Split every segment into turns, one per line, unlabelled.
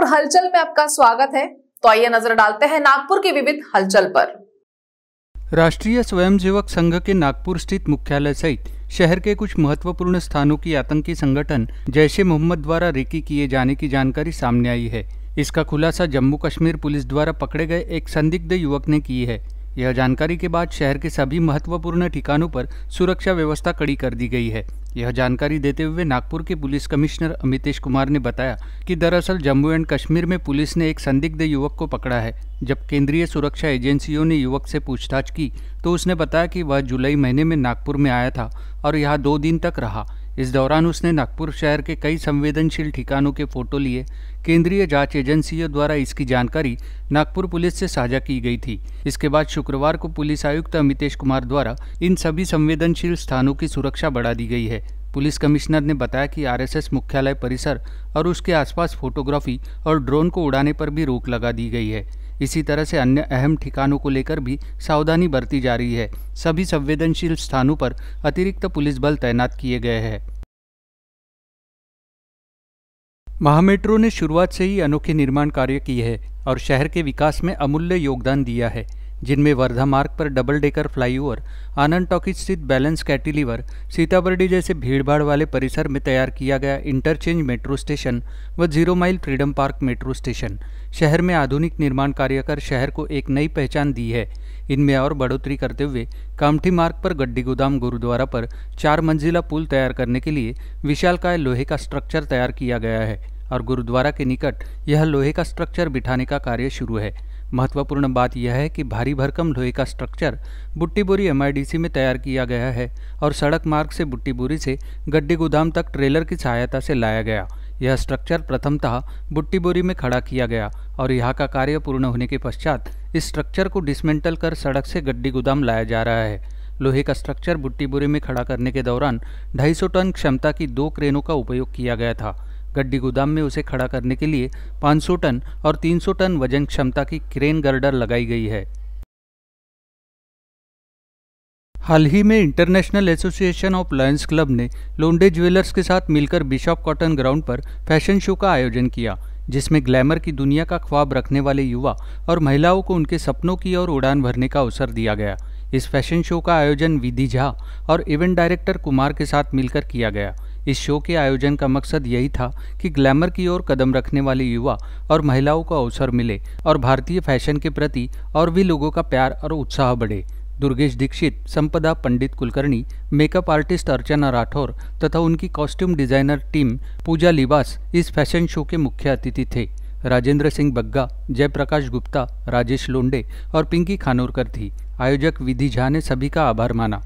नागपुर हलचल में आपका स्वागत है तो आइए नजर डालते हैं नागपुर की विविध हलचल पर
राष्ट्रीय स्वयंसेवक संघ के नागपुर स्थित मुख्यालय सहित शहर के कुछ महत्वपूर्ण स्थानों की आतंकी संगठन जैश ए मोहम्मद द्वारा रेकी किए जाने की जानकारी सामने आई है इसका खुलासा जम्मू कश्मीर पुलिस द्वारा पकड़े गए एक संदिग्ध युवक ने की है यह जानकारी के बाद शहर के सभी महत्वपूर्ण ठिकानों पर सुरक्षा व्यवस्था कड़ी कर दी गई है यह जानकारी देते हुए नागपुर के पुलिस कमिश्नर अमितेश कुमार ने बताया कि दरअसल जम्मू एंड कश्मीर में पुलिस ने एक संदिग्ध युवक को पकड़ा है जब केंद्रीय सुरक्षा एजेंसियों ने युवक से पूछताछ की तो उसने बताया कि वह जुलाई महीने में नागपुर में आया था और यहाँ दो दिन तक रहा इस दौरान उसने नागपुर शहर के कई संवेदनशील ठिकानों के फोटो लिए केंद्रीय जांच एजेंसियों द्वारा इसकी जानकारी नागपुर पुलिस से साझा की गई थी इसके बाद शुक्रवार को पुलिस आयुक्त अमितेश कुमार द्वारा इन सभी संवेदनशील स्थानों की सुरक्षा बढ़ा दी गई है पुलिस कमिश्नर ने बताया कि आरएसएस मुख्यालय परिसर और उसके आसपास फोटोग्राफी और ड्रोन को उड़ाने पर भी रोक लगा दी गई है इसी तरह से अन्य अहम ठिकानों को लेकर भी सावधानी बरती जा रही है सभी संवेदनशील स्थानों पर अतिरिक्त पुलिस बल तैनात किए गए हैं महामेट्रो ने शुरुआत से ही अनोखे निर्माण कार्य किए हैं और शहर के विकास में अमूल्य योगदान दिया है जिनमें वर्धा मार्ग पर double decker flyover Anand talkies स्थित बैलेंस कैटिलीवर सीताबर्डी जैसे भीड़भाड़ वाले परिसर में तैयार किया गया इंटरचेंज मेट्रो स्टेशन व zero mile freedom park metro station शहर में आधुनिक निर्माण कार्य कर शहर को एक नई पहचान दी है इनमें और बढ़ोतरी करते हुए कामठी मार्ग पर गड्डी गोदाम गुरुद्वारा पर चार मंजिला पुल तैयार करने के लिए विशालकाय लोहे का स्ट्रक्चर तैयार किया गया है और गुरुद्वारा के निकट यह लोहे का स्ट्रक्चर बिठाने का कार्य शुरू है महत्वपूर्ण बात यह है कि भारी भरकम लोहे का स्ट्रक्चर बुट्टीबोरी एमआईडीसी में तैयार किया गया है और सड़क मार्ग से बुट्टीबोरी से गड्ढे गोदाम तक ट्रेलर की सहायता से लाया गया यह स्ट्रक्चर प्रथमतः बुट्टीबोरी में खड़ा किया गया और यहाँ का कार्य पूर्ण होने के पश्चात इस स्ट्रक्चर को डिसमेंटल कर सड़क से गड्डी गोदाम लाया जा रहा है लोहे का स्ट्रक्चर बुट्टीबोरी में खड़ा करने के दौरान 250 टन क्षमता की दो क्रेनों का उपयोग किया गया था गड्डी गोदाम में उसे खड़ा करने के लिए 500 टन और 300 टन वजन क्षमता की क्रेन गर्डर लगाई गई है हाल ही में international association of lions club ने लोंडे ज्वेलर्स के साथ मिलकर बिशॉप कॉटन ग्राउंड पर फैशन शो का आयोजन किया जिसमें ग्लैमर की दुनिया का ख्वाब रखने वाले युवा और महिलाओं को उनके सपनों की ओर उड़ान भरने का अवसर दिया गया इस फैशन शो का आयोजन विधि झा और इवेंट डायरेक्टर कुमार के साथ मिलकर किया गया इस शो के आयोजन का मकसद यही था कि ग्लैमर की ओर कदम रखने वाले युवा और महिलाओं को अवसर मिले और भारतीय फैशन के प्रति और भी लोगों का प्यार और उत्साह बढ़े दुर्गेश दीक्षित संपदा पंडित कुलकर्णी मेकअप आर्टिस्ट अर्चना राठौर तथा उनकी कॉस्ट्यूम डिजाइनर टीम पूजा लिबास इस फैशन शो के मुख्य अतिथि थे राजेंद्र सिंह बग्गा जयप्रकाश गुप्ता राजेश लोंडे और पिंकी खानोरकर थी आयोजक विधि झा ने सभी का आभार माना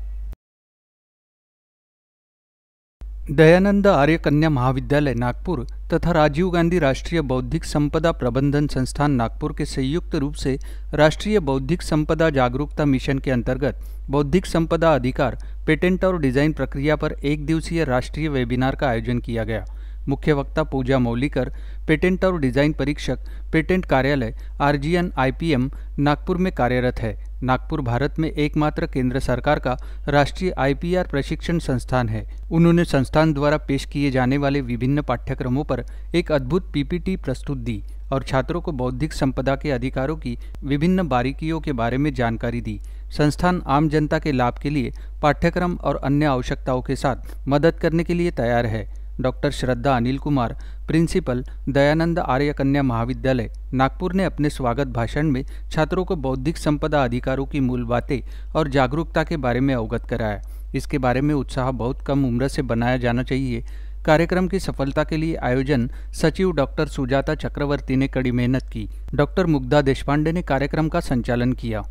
दयानंद आर्य कन्या महाविद्यालय नागपुर तथा राजीव गांधी राष्ट्रीय बौद्धिक संपदा प्रबंधन संस्थान नागपुर के संयुक्त रूप से राष्ट्रीय बौद्धिक संपदा जागरूकता मिशन के अंतर्गत बौद्धिक संपदा अधिकार पेटेंट और डिजाइन प्रक्रिया पर एक दिवसीय राष्ट्रीय वेबिनार का आयोजन किया गया मुख्य वक्ता पूजा मौलीकर पेटेंट और डिजाइन परीक्षक पेटेंट कार्यालय आरजीएन आईपीएम नागपुर में कार्यरत है नागपुर भारत में एकमात्र केंद्र सरकार का राष्ट्रीय आईपीआर प्रशिक्षण संस्थान है उन्होंने संस्थान द्वारा पेश किए जाने वाले विभिन्न पाठ्यक्रमों पर एक अद्भुत पीपीटी प्रस्तुत दी और छात्रों को बौद्धिक संपदा के अधिकारों की विभिन्न बारीकियों के बारे में जानकारी दी संस्थान आम जनता के लाभ के लिए पाठ्यक्रम और अन्य आवश्यकताओं के साथ मदद करने के लिए तैयार है डॉक्टर श्रद्धा अनिल कुमार प्रिंसिपल दयानंद आर्य कन्या महाविद्यालय नागपुर ने अपने स्वागत भाषण में छात्रों को बौद्धिक संपदा अधिकारों की मूल बातें और जागरूकता के बारे में अवगत कराया इसके बारे में उत्साह बहुत कम उम्र से बनाया जाना चाहिए कार्यक्रम की सफलता के लिए आयोजन सचिव डॉक्टर सुजाता चक्रवर्ती ने कड़ी मेहनत की डॉक्टर मुग्धा देशपांडे ने कार्यक्रम का संचालन किया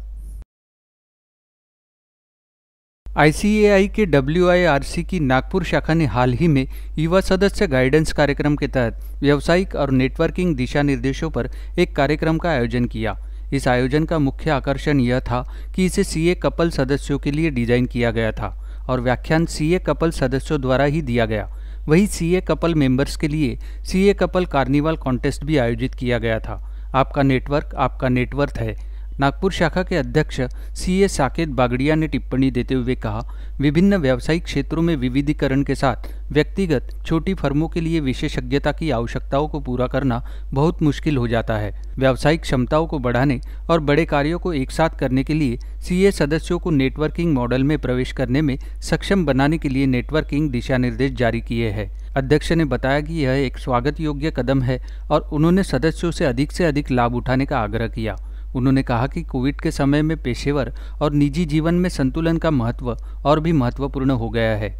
आईसीएआई के डब्ल्यू की नागपुर शाखा ने हाल ही में युवा सदस्य गाइडेंस कार्यक्रम के तहत व्यावसायिक और नेटवर्किंग दिशा निर्देशों पर एक कार्यक्रम का आयोजन किया इस आयोजन का मुख्य आकर्षण यह था कि इसे सीए कपल सदस्यों के लिए डिजाइन किया गया था और व्याख्यान सीए कपल सदस्यों द्वारा ही दिया गया वही सीए कपल मेंबर्स के लिए सीए कपल कार्निवल कॉन्टेस्ट भी आयोजित किया गया था आपका नेटवर्क आपका नेटवर्थ है नागपुर शाखा के अध्यक्ष सी ए साकेत बागड़िया ने टिप्पणी देते हुए कहा विभिन्न व्यावसायिक क्षेत्रों में विविधीकरण के साथ व्यक्तिगत छोटी फर्मों के लिए विशेषज्ञता की आवश्यकताओं को पूरा करना बहुत मुश्किल हो जाता है व्यावसायिक क्षमताओं को बढ़ाने और बड़े कार्यों को एक साथ करने के लिए सीए सदस्यों को नेटवर्किंग मॉडल में प्रवेश करने में सक्षम बनाने के लिए नेटवर्किंग दिशा निर्देश जारी किए हैं अध्यक्ष ने बताया कि यह एक स्वागत योग्य कदम है और उन्होंने सदस्यों से अधिक से अधिक लाभ उठाने का आग्रह किया उन्होंने कहा कि कोविड के समय में पेशेवर और निजी जीवन में संतुलन का महत्व और भी महत्वपूर्ण हो गया है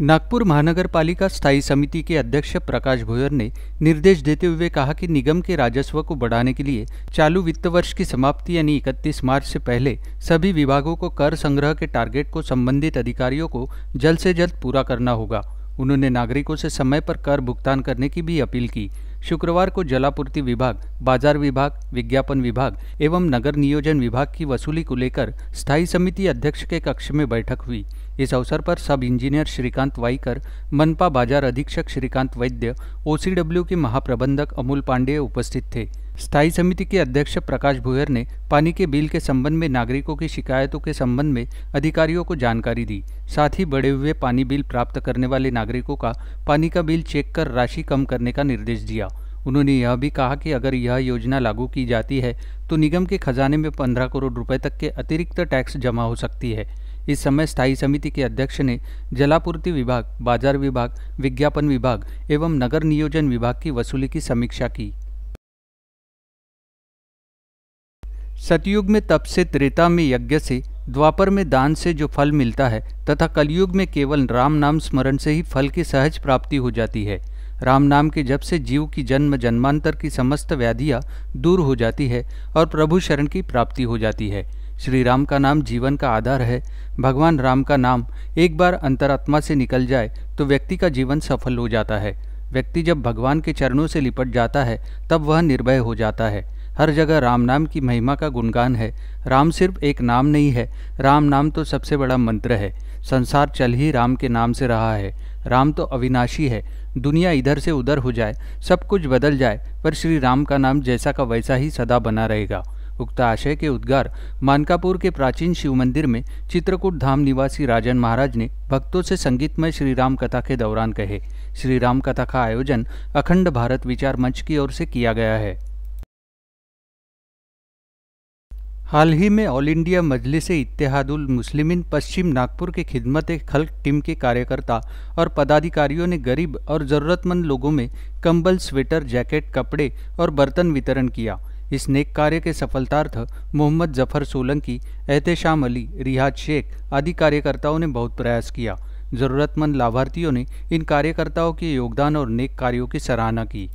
नागपुर महानगर पालिका स्थायी समिति के अध्यक्ष प्रकाश भोयर ने निर्देश देते हुए कहा कि निगम के राजस्व को बढ़ाने के लिए चालू वित्त वर्ष की समाप्ति यानी 31 मार्च से पहले सभी विभागों को कर संग्रह के टारगेट को संबंधित अधिकारियों को जल्द से जल्द पूरा करना होगा उन्होंने नागरिकों से समय पर कर भुगतान करने की भी अपील की शुक्रवार को जलापूर्ति विभाग बाजार विभाग विज्ञापन विभाग एवं नगर नियोजन विभाग की वसूली को लेकर स्थायी समिति अध्यक्ष के कक्ष में बैठक हुई इस अवसर पर सब इंजीनियर श्रीकांत वाईकर मनपा बाजार अधीक्षक श्रीकांत वैद्य ओसीडब्ल्यू के महाप्रबंधक अमूल पांडेय उपस्थित थे स्थायी समिति के अध्यक्ष प्रकाश भुयर ने पानी के बिल के संबंध में नागरिकों की शिकायतों के संबंध में अधिकारियों को जानकारी दी साथ ही बढ़े हुए पानी बिल प्राप्त करने वाले नागरिकों का पानी का बिल चेक कर राशि कम करने का निर्देश दिया उन्होंने यह भी कहा कि अगर यह योजना लागू की जाती है तो निगम के खजाने में पंद्रह करोड़ रुपये तक के अतिरिक्त टैक्स जमा हो सकती है इस समय स्थायी समिति के अध्यक्ष ने जलापूर्ति विभाग बाजार विभाग विज्ञापन विभाग एवं नगर नियोजन विभाग की वसूली की समीक्षा की सतयुग में तप से त्रेता में यज्ञ से द्वापर में दान से जो फल मिलता है तथा कलयुग में केवल राम नाम स्मरण से ही फल की सहज प्राप्ति हो जाती है राम नाम के जब से जीव की जन्म जन्मांतर की समस्त व्याधियाँ दूर हो जाती है और प्रभु शरण की प्राप्ति हो जाती है श्री राम का नाम जीवन का आधार है भगवान राम का नाम एक बार अंतरात्मा से निकल जाए तो व्यक्ति का जीवन सफल हो जाता है व्यक्ति जब भगवान के चरणों से लिपट जाता है तब वह निर्भय हो जाता है हर जगह राम नाम की महिमा का गुणगान है राम सिर्फ एक नाम नहीं है राम नाम तो सबसे बड़ा मंत्र है संसार चल ही राम के नाम से रहा है राम तो अविनाशी है दुनिया इधर से उधर हो जाए सब कुछ बदल जाए पर श्री राम का नाम जैसा का वैसा ही सदा बना रहेगा उक्त आशय के उद्गार मानकापुर के प्राचीन शिव मंदिर में चित्रकूट धाम निवासी राजन महाराज ने भक्तों से संगीतमय श्री राम कथा के दौरान कहे श्री राम कथा का आयोजन अखंड भारत विचार मंच की ओर से किया गया है हाल ही में ऑल इंडिया मजलिस इतिहादुल मुस्लिम पश्चिम नागपुर के खिदमत खल्क टीम के कार्यकर्ता और पदाधिकारियों ने गरीब और ज़रूरतमंद लोगों में कंबल स्वेटर जैकेट कपड़े और बर्तन वितरण किया इस नेक कार्य के सफलतार्थ मोहम्मद जफर सोलंकी एहतेशाम अली रिहाज शेख आदि कार्यकर्ताओं ने बहुत प्रयास किया ज़रूरतमंद लाभार्थियों ने इन कार्यकर्ताओं के योगदान और नेक कार्यों की सराहना की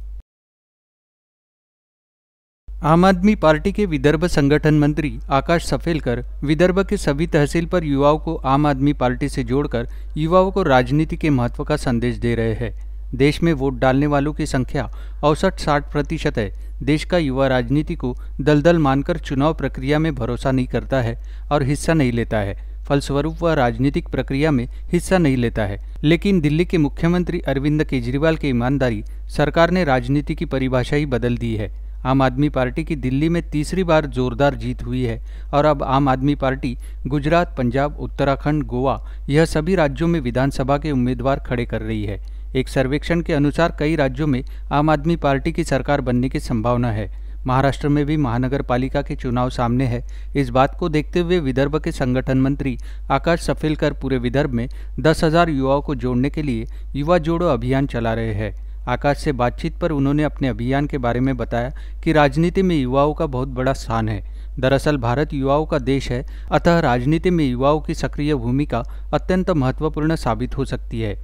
आम आदमी पार्टी के विदर्भ संगठन मंत्री आकाश सफेलकर विदर्भ के सभी तहसील पर युवाओं को आम आदमी पार्टी से जोड़कर युवाओं को राजनीति के महत्व का संदेश दे रहे हैं देश में वोट डालने वालों की संख्या औसठ साठ प्रतिशत है देश का युवा राजनीति को दलदल मानकर चुनाव प्रक्रिया में भरोसा नहीं करता है और हिस्सा नहीं लेता है फलस्वरूप वह राजनीतिक प्रक्रिया में हिस्सा नहीं लेता है लेकिन दिल्ली के मुख्यमंत्री अरविंद केजरीवाल की ईमानदारी सरकार ने राजनीति की परिभाषा ही बदल दी है आम आदमी पार्टी की दिल्ली में तीसरी बार जोरदार जीत हुई है और अब आम आदमी पार्टी गुजरात पंजाब उत्तराखंड गोवा यह सभी राज्यों में विधानसभा के उम्मीदवार खड़े कर रही है एक सर्वेक्षण के अनुसार कई राज्यों में आम आदमी पार्टी की सरकार बनने की संभावना है महाराष्ट्र में भी महानगर पालिका के चुनाव सामने है इस बात को देखते हुए विदर्भ के संगठन मंत्री आकाश सफेलकर पूरे विदर्भ में दस हजार युवाओं को जोड़ने के लिए युवा जोड़ो अभियान चला रहे हैं आकाश से बातचीत पर उन्होंने अपने अभियान के बारे में बताया कि राजनीति में युवाओं का बहुत बड़ा स्थान है दरअसल भारत युवाओं का देश है अतः राजनीति में युवाओं की सक्रिय भूमिका अत्यंत महत्वपूर्ण साबित हो सकती है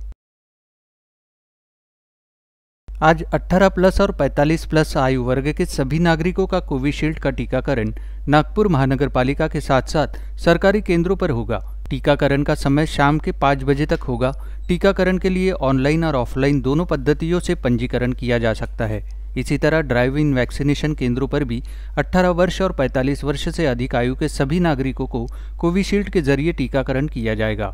आज 18 प्लस और 45 प्लस आयु वर्ग के सभी नागरिकों का कोविशील्ड का टीकाकरण नागपुर महानगर पालिका के साथ साथ सरकारी केंद्रों पर होगा टीकाकरण का समय शाम के पाँच बजे तक होगा टीकाकरण के लिए ऑनलाइन और ऑफलाइन दोनों पद्धतियों से पंजीकरण किया जा सकता है इसी तरह ड्राइव इन वैक्सीनेशन केंद्रों पर भी 18 वर्ष और 45 वर्ष से अधिक आयु के सभी नागरिकों को कोविशील्ड के जरिए टीकाकरण किया जाएगा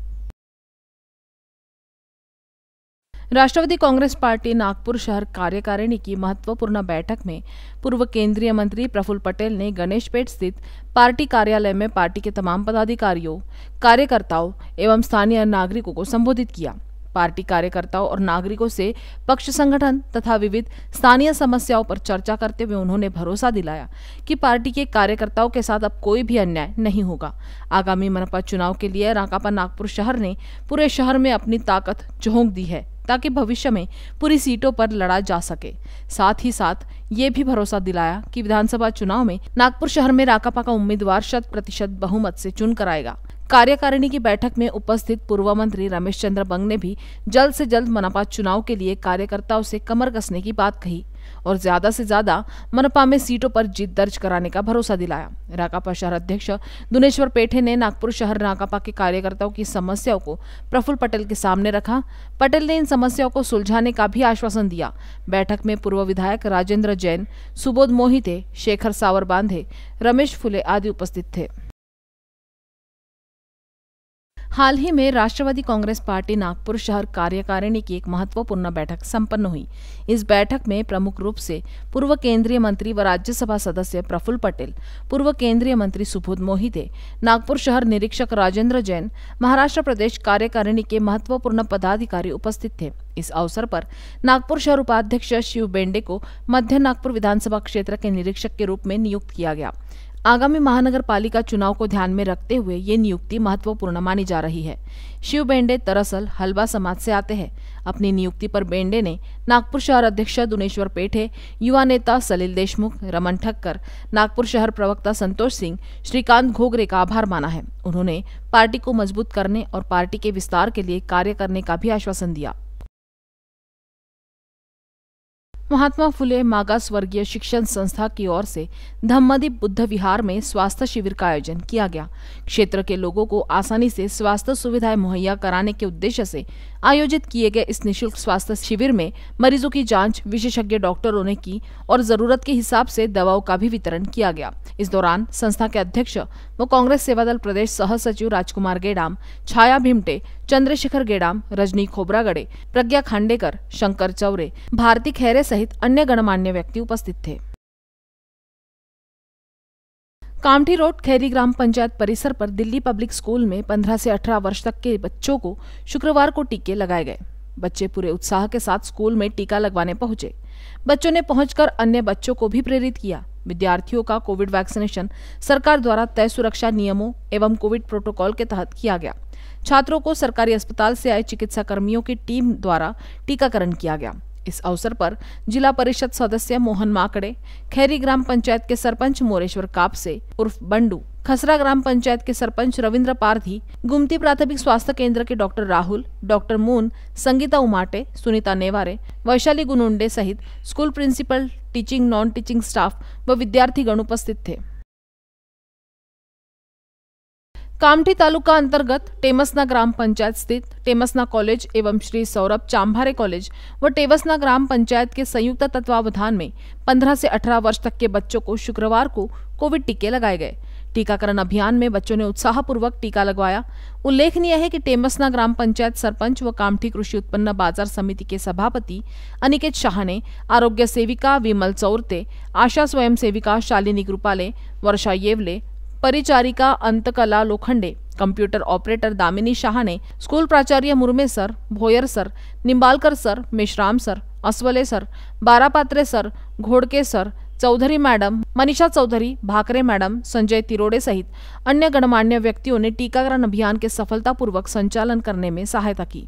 राष्ट्रवादी कांग्रेस पार्टी नागपुर शहर कार्यकारिणी की महत्वपूर्ण बैठक में पूर्व केंद्रीय मंत्री प्रफुल्ल पटेल ने गणेश पेट स्थित पार्टी कार्यालय में पार्टी के तमाम पदाधिकारियों कार्यकर्ताओं एवं स्थानीय नागरिकों को संबोधित किया पार्टी कार्यकर्ताओं और नागरिकों से पक्ष संगठन तथा विविध स्थानीय समस्याओं पर चर्चा करते हुए उन्होंने भरोसा दिलाया कि पार्टी के कार्यकर्ताओं के साथ अब कोई भी अन्याय नहीं होगा आगामी मनपा चुनाव के लिए राकापा नागपुर शहर ने पूरे शहर में अपनी ताकत झोंक दी है ताकि भविष्य में पूरी सीटों पर लड़ा जा सके साथ ही साथ ये भी भरोसा दिलाया कि विधानसभा चुनाव में नागपुर शहर में राकापा का उम्मीदवार शत प्रतिशत बहुमत से चुन कराएगा कार्यकारिणी की बैठक में उपस्थित पूर्व मंत्री रमेश चंद्र बंग ने भी जल्द से जल्द मनपा चुनाव के लिए कार्यकर्ताओं से कमर कसने की बात कही और ज्यादा से ज्यादा मनपा में सीटों पर जीत दर्ज कराने का भरोसा दिलाया राकापा शहर अध्यक्ष दुनेश्वर पेठे ने नागपुर शहर राकापा के कार्यकर्ताओं की समस्याओं को प्रफुल्ल पटेल के सामने रखा पटेल ने इन समस्याओं को सुलझाने का भी आश्वासन दिया बैठक में पूर्व विधायक राजेंद्र जैन सुबोध मोहिते शेखर सावर बांधे रमेश फुले आदि उपस्थित थे हाल ही में राष्ट्रवादी कांग्रेस पार्टी नागपुर शहर कार्यकारिणी की एक महत्वपूर्ण बैठक संपन्न हुई इस बैठक में प्रमुख रूप से पूर्व केंद्रीय मंत्री व राज्यसभा सदस्य प्रफुल्ल पटेल पूर्व केंद्रीय मंत्री सुबोध मोहिते नागपुर शहर निरीक्षक राजेंद्र जैन महाराष्ट्र प्रदेश कार्यकारिणी के महत्वपूर्ण पदाधिकारी उपस्थित थे इस अवसर पर नागपुर शहर उपाध्यक्ष शिव बेंडे को मध्य नागपुर विधानसभा क्षेत्र के निरीक्षक के रूप में नियुक्त किया गया आगामी महानगर पालिका चुनाव को ध्यान में रखते हुए ये नियुक्ति महत्वपूर्ण मानी जा रही है शिव बेंडे दरअसल हलवा समाज से आते हैं अपनी नियुक्ति पर बेंडे ने नागपुर शहर अध्यक्ष दुनेश्वर पेठे युवा नेता सलील देशमुख रमन ठक्कर नागपुर शहर प्रवक्ता संतोष सिंह श्रीकांत घोगरे का आभार माना है उन्होंने पार्टी को मजबूत करने और पार्टी के विस्तार के लिए कार्य करने का भी आश्वासन दिया महात्मा फुले मागास वर्गीय शिक्षण संस्था की ओर से धम्मदीप बुद्ध विहार में स्वास्थ्य शिविर का आयोजन किया गया क्षेत्र के लोगों को आसानी से स्वास्थ्य सुविधाएं मुहैया कराने के उद्देश्य से आयोजित किए गए इस निशुल्क स्वास्थ्य शिविर में मरीजों की जांच विशेषज्ञ डॉक्टरों ने की और जरूरत के हिसाब से दवाओं का भी वितरण किया गया इस दौरान संस्था के अध्यक्ष व कांग्रेस सेवादल प्रदेश सह सचिव राजकुमार गेडाम छाया भिमटे चंद्रशेखर गेडाम रजनी खोबरागड़े प्रज्ञा खांडेकर शंकर चौरे भारती खैरे सहित अन्य गणमान्य व्यक्ति उपस्थित थे कामठी रोड खैरी ग्राम पंचायत परिसर पर दिल्ली पब्लिक स्कूल में 15 से 18 वर्ष तक के बच्चों को शुक्रवार को टीके लगाए गए बच्चे पूरे उत्साह के साथ स्कूल में टीका लगवाने पहुंचे बच्चों ने पहुंचकर अन्य बच्चों को भी प्रेरित किया विद्यार्थियों का कोविड वैक्सीनेशन सरकार द्वारा तय सुरक्षा नियमों एवं कोविड प्रोटोकॉल के तहत किया गया छात्रों को सरकारी अस्पताल से आए चिकित्सा कर्मियों की टीम द्वारा टीकाकरण किया गया इस अवसर पर जिला परिषद सदस्य मोहन माकड़े खैरी ग्राम पंचायत के सरपंच मोरेश्वर कापसे उर्फ बंडू खसरा ग्राम पंचायत के सरपंच रविंद्र पारधी गुमती प्राथमिक स्वास्थ्य केंद्र के डॉक्टर राहुल डॉक्टर मून संगीता उमाटे सुनीता नेवारे वैशाली गुनुंडे सहित school principal teaching non teaching staff व विद्यार्थी गण उपस्थित थे कामठी तालुका अंतर्गत टेमसना ग्राम पंचायत स्थित टेमसना कॉलेज एवं श्री सौरभ चांभारे कॉलेज व टेमसना ग्राम पंचायत के संयुक्त तत्वावधान में 15 से 18 वर्ष तक के बच्चों को शुक्रवार को कोविड टीके लगाए गए टीकाकरण अभियान में बच्चों ने उत्साहपूर्वक टीका लगवाया उल्लेखनीय है कि टेमसना ग्राम पंचायत सरपंच व कामठी कृषि उत्पन्न बाजार समिति के सभापति अनिकेत शाह ने आरोग्य सेविका विमल चौरते आशा स्वयंसेविका शालिनी कृपाले वर्षा येवले परिचारिका अंतकला लोखंडे कंप्यूटर ऑपरेटर दामिनी शाह ने स्कूल प्राचार्य Murme sir Bhoyar sir Nimbalkar sir Meshram sir Aswale sir Barapatre sir Ghodke sir Chaudhari madam Manisha Chaudhari Bhakre madam Sanjay Tirode सहित अन्य गणमान्य व्यक्तियों ने टीकाकरण अभियान के सफलतापूर्वक संचालन करने में सहायता की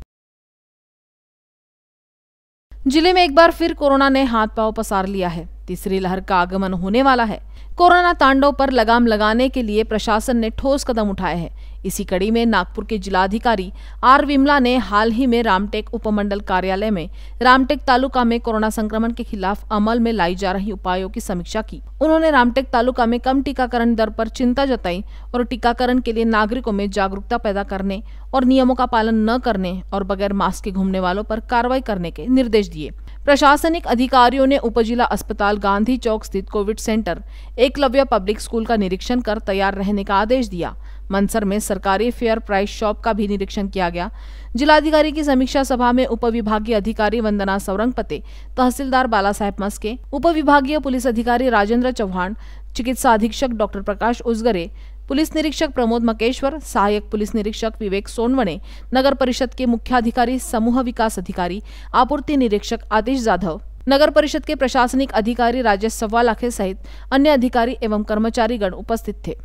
जिले में एक बार फिर कोरोना ने हाथ पांव पसार लिया है तीसरी लहर का आगमन होने वाला है कोरोना तांडव पर लगाम लगाने के लिए प्रशासन ने ठोस कदम उठाए हैं इसी कड़ी में नागपुर के जिलाधिकारी आर विमला ने हाल ही में रामटेक उपमंडल कार्यालय में रामटेक तालुका में कोरोना संक्रमण के खिलाफ अमल में लाई जा रही उपायों की समीक्षा की उन्होंने रामटेक तालुका में कम टीकाकरण दर पर चिंता जताई और टीकाकरण के लिए नागरिकों में जागरूकता पैदा करने और नियमों का पालन न करने और बगैर मास्क के घूमने वालों पर कार्रवाई करने के निर्देश दिए प्रशासनिक अधिकारियों ने उपजिला अस्पताल गांधी चौक स्थित Covid centre Eklavya public school का निरीक्षण कर तैयार रहने का आदेश दिया मनसर में सरकारी फेयर प्राइस शॉप का भी निरीक्षण किया गया जिलाधिकारी की समीक्षा सभा में विभागीय अधिकारी वंदना सौरंगपते तहसीलदार बाला साहेब मस्के विभागीय पुलिस अधिकारी राजेंद्र चौहान चिकित्सा अधीक्षक डॉक्टर प्रकाश उजगरे पुलिस निरीक्षक प्रमोद मकेश्वर सहायक पुलिस निरीक्षक विवेक सोनवणे नगर परिषद के मुख्याधिकारी समूह विकास अधिकारी आपूर्ति निरीक्षक आतिश जाधव नगर परिषद के प्रशासनिक अधिकारी राजेश आखे सहित अन्य अधिकारी एवं कर्मचारीगण उपस्थित थे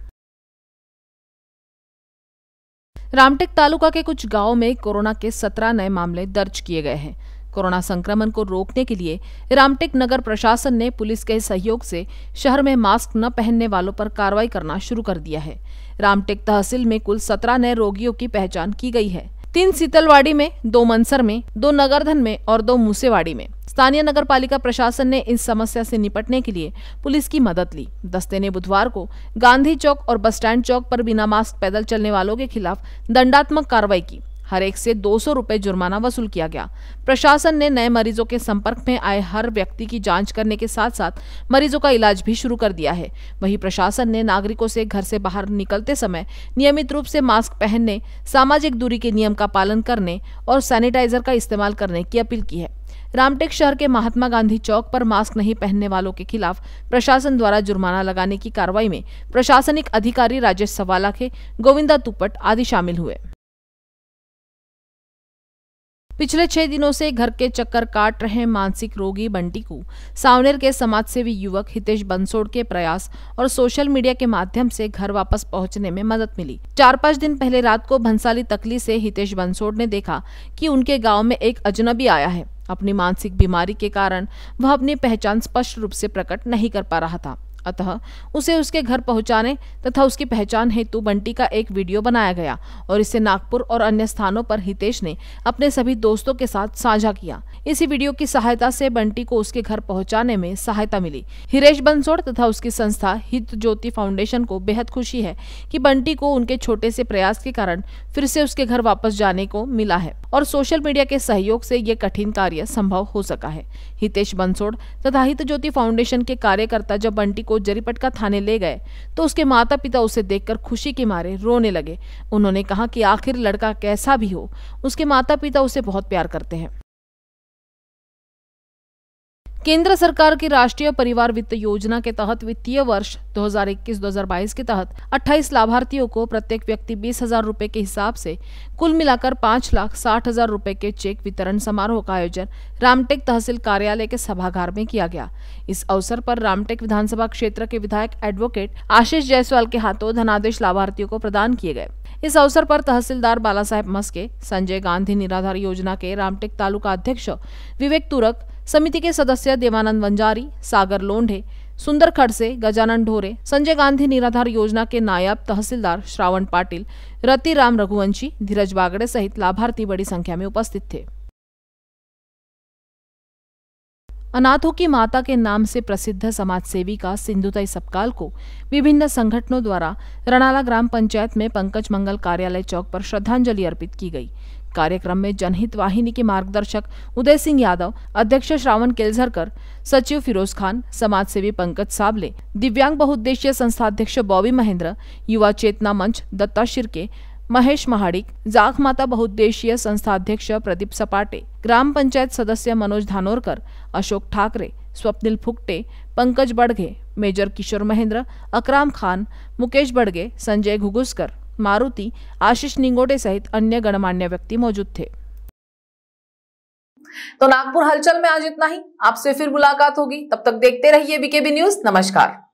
रामटेक तालुका के कुछ गांवों में कोरोना के सत्रह नए मामले दर्ज किए गए हैं कोरोना संक्रमण को रोकने के लिए रामटेक नगर प्रशासन ने पुलिस के सहयोग से शहर में मास्क न पहनने वालों पर कार्रवाई करना शुरू कर दिया है रामटेक तहसील में कुल सत्रह नए रोगियों की पहचान की गई है तीन सीतलवाड़ी में दो मनसर में दो नगरधन में और दो मूसेवाड़ी में स्थानीय नगर पालिका प्रशासन ने इस समस्या से निपटने के लिए पुलिस की मदद ली दस्ते ने बुधवार को गांधी चौक और बस स्टैंड चौक पर बिना मास्क पैदल चलने वालों के खिलाफ दंडात्मक कार्रवाई की हर एक से दो सौ रुपये जुर्माना वसूल किया गया प्रशासन ने नए मरीजों के संपर्क में आए हर व्यक्ति की जांच करने के साथ साथ मरीजों का इलाज भी शुरू कर दिया है वहीं प्रशासन ने नागरिकों से घर से बाहर निकलते समय नियमित रूप से मास्क पहनने सामाजिक दूरी के नियम का पालन करने और सैनिटाइजर का इस्तेमाल करने की अपील की है रामटेक शहर के महात्मा गांधी चौक पर मास्क नहीं पहनने वालों के खिलाफ प्रशासन द्वारा जुर्माना लगाने की कार्रवाई में प्रशासनिक अधिकारी राजेश सवालाखे गोविंदा तुपट आदि शामिल हुए पिछले छह दिनों से घर के चक्कर काट रहे मानसिक रोगी बंटी को सावनेर के समाजसेवी युवक हितेश बंसोड़ के प्रयास और सोशल मीडिया के माध्यम से घर वापस पहुंचने में मदद मिली चार पांच दिन पहले रात को भंसाली तकली से हितेश बंसोड़ ने देखा कि उनके गाँव में एक अजनबी आया है अपनी मानसिक बीमारी के कारण वह अपनी पहचान स्पष्ट रूप से प्रकट नहीं कर पा रहा था अतः उसे उसके घर पहुंचाने तथा उसकी पहचान हेतु बंटी का एक वीडियो बनाया गया और इसे नागपुर और अन्य स्थानों पर हितेश ने अपने सभी दोस्तों के साथ साझा किया इसी वीडियो की सहायता से बंटी को उसके घर पहुंचाने में सहायता मिली हिरेश बंसोड़ तथा उसकी संस्था हित ज्योति फाउंडेशन को बेहद खुशी है की बंटी को उनके छोटे से प्रयास के कारण फिर से उसके घर वापस जाने को मिला है और सोशल मीडिया के सहयोग से ये कठिन कार्य संभव हो सका है हितेश बंसोड़ तथा हित ज्योति फाउंडेशन के कार्यकर्ता जब बंटी को जरीपटका थाने ले गए तो उसके माता पिता उसे देखकर खुशी के मारे रोने लगे उन्होंने कहा कि आखिर लड़का कैसा भी हो उसके माता पिता उसे बहुत प्यार करते हैं केंद्र सरकार की राष्ट्रीय परिवार वित्त योजना के तहत वित्तीय वर्ष 2021-2022 के तहत 28 लाभार्थियों को प्रत्येक व्यक्ति बीस हजार रूपए के हिसाब से कुल मिलाकर पाँच लाख साठ हजार रूपए के चेक वितरण समारोह का आयोजन रामटेक तहसील कार्यालय के सभागार में किया गया इस अवसर पर रामटेक विधानसभा क्षेत्र के विधायक एडवोकेट आशीष जायसवाल के हाथों धनादेश लाभार्थियों को प्रदान किए गए इस अवसर पर तहसीलदार बाला साहेब मस्के संजय गांधी निराधार योजना के रामटेक तालुका अध्यक्ष विवेक तुरक समिति के सदस्य देवानंद वंजारी सागर लोंढे सुंदर खड़से गजानन ढोरे संजय गांधी निराधार योजना के नायब तहसीलदार श्रावण पाटिल रतिराम रघुवंशी धीरज बागड़े सहित लाभार्थी बड़ी संख्या में उपस्थित थे अनाथों की माता के नाम से प्रसिद्ध समाज सेविका सिंधुताई सपकाल को विभिन्न संगठनों द्वारा रणाला ग्राम पंचायत में पंकज मंगल कार्यालय चौक पर श्रद्धांजलि अर्पित की गई कार्यक्रम में जनहित वाहिनी के मार्गदर्शक उदय सिंह यादव अध्यक्ष श्रावण केलझरकर सचिव फिरोज खान समाज सेवी पंकज साबले दिव्यांग बहुउद्देशीय अध्यक्ष बॉबी महेंद्र युवा चेतना मंच दत्ता शिरके महेश महाडिक जाख माता संस्था संस्थाध्यक्ष प्रदीप सपाटे ग्राम पंचायत सदस्य मनोज धानोरकर अशोक ठाकरे स्वप्निल फुकटे पंकज बड़गे मेजर किशोर महेंद्र अकराम खान मुकेश बड़गे संजय घुगुसकर मारुति आशीष निंगोटे सहित अन्य गणमान्य व्यक्ति मौजूद थे तो नागपुर हलचल में आज इतना ही आपसे फिर मुलाकात होगी तब तक देखते रहिए बीकेबी न्यूज नमस्कार